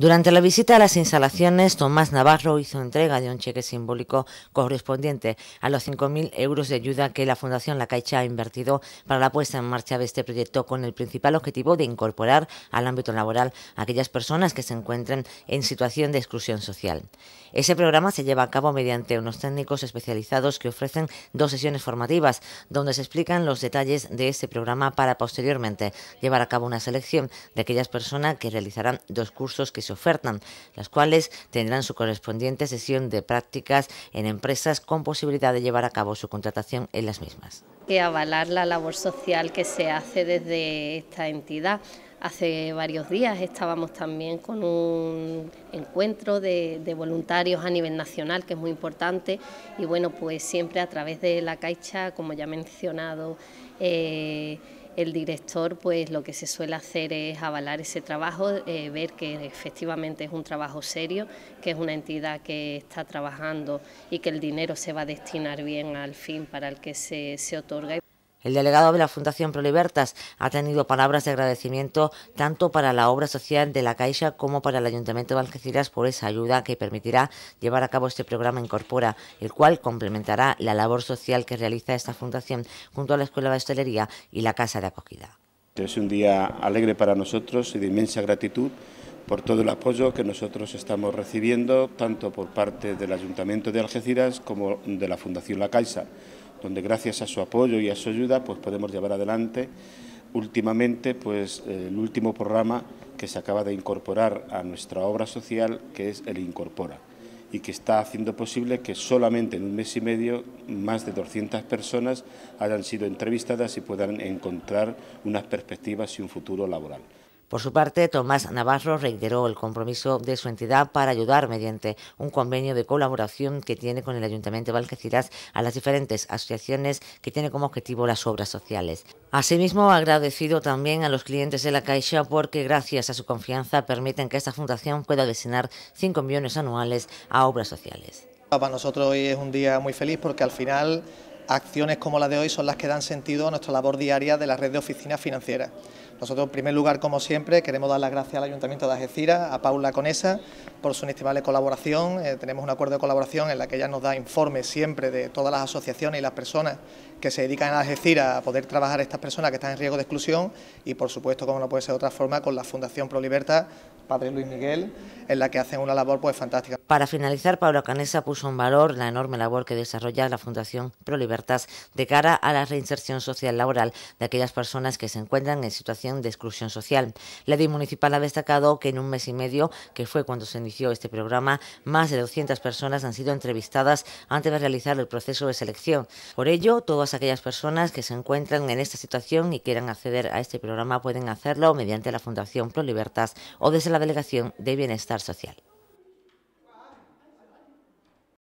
Durante la visita a las instalaciones, Tomás Navarro hizo entrega de un cheque simbólico correspondiente a los 5.000 euros de ayuda que la Fundación La Caixa ha invertido para la puesta en marcha de este proyecto con el principal objetivo de incorporar al ámbito laboral a aquellas personas que se encuentren en situación de exclusión social. Ese programa se lleva a cabo mediante unos técnicos especializados que ofrecen dos sesiones formativas donde se explican los detalles de este programa para posteriormente llevar a cabo una selección de aquellas personas que realizarán dos cursos que se ofertan, las cuales tendrán su correspondiente sesión de prácticas en empresas con posibilidad de llevar a cabo su contratación en las mismas. Que avalar la labor social que se hace desde esta entidad. Hace varios días estábamos también con un encuentro de, voluntarios a nivel nacional, que es muy importante, y bueno, pues siempre a través de la Caixa, como ya he mencionado, eh, el director pues lo que se suele hacer es avalar ese trabajo, eh, ver que efectivamente es un trabajo serio, que es una entidad que está trabajando y que el dinero se va a destinar bien al fin para el que se, se otorga. El delegado de la Fundación Prolibertas ha tenido palabras de agradecimiento tanto para la obra social de la Caixa como para el Ayuntamiento de Algeciras por esa ayuda que permitirá llevar a cabo este programa Incorpora, el cual complementará la labor social que realiza esta fundación junto a la Escuela de Hostelería y la Casa de Acogida. Es un día alegre para nosotros y de inmensa gratitud por todo el apoyo que nosotros estamos recibiendo, tanto por parte del Ayuntamiento de Algeciras como de la Fundación La Caixa donde gracias a su apoyo y a su ayuda pues podemos llevar adelante últimamente pues eh, el último programa que se acaba de incorporar a nuestra obra social que es el Incorpora y que está haciendo posible que solamente en un mes y medio más de 200 personas hayan sido entrevistadas y puedan encontrar unas perspectivas y un futuro laboral. Por su parte, Tomás Navarro reiteró el compromiso de su entidad para ayudar mediante un convenio de colaboración que tiene con el Ayuntamiento de Valquecidas a las diferentes asociaciones que tienen como objetivo las obras sociales. Asimismo, agradecido también a los clientes de la Caixa porque gracias a su confianza permiten que esta fundación pueda destinar 5 millones anuales a obras sociales. Para nosotros hoy es un día muy feliz porque al final acciones como la de hoy son las que dan sentido a nuestra labor diaria de la red de oficinas financieras. Nosotros, en primer lugar, como siempre, queremos dar las gracias al Ayuntamiento de Algeciras, a Paula Conesa, por su inestimable colaboración. Eh, tenemos un acuerdo de colaboración en la que ella nos da informes siempre de todas las asociaciones y las personas que se dedican a Algeciras a poder trabajar estas personas que están en riesgo de exclusión y, por supuesto, como no puede ser de otra forma, con la Fundación ProLiberta, Padre Luis Miguel, en la que hacen una labor pues fantástica. Para finalizar, Paula Conesa puso en valor la enorme labor que desarrolla la Fundación Pro de cara a la reinserción social laboral de aquellas personas que se encuentran en situación de exclusión social. La DI municipal ha destacado que en un mes y medio, que fue cuando se inició este programa, más de 200 personas han sido entrevistadas antes de realizar el proceso de selección. Por ello, todas aquellas personas que se encuentran en esta situación y quieran acceder a este programa pueden hacerlo mediante la Fundación Pro Libertas o desde la Delegación de Bienestar Social.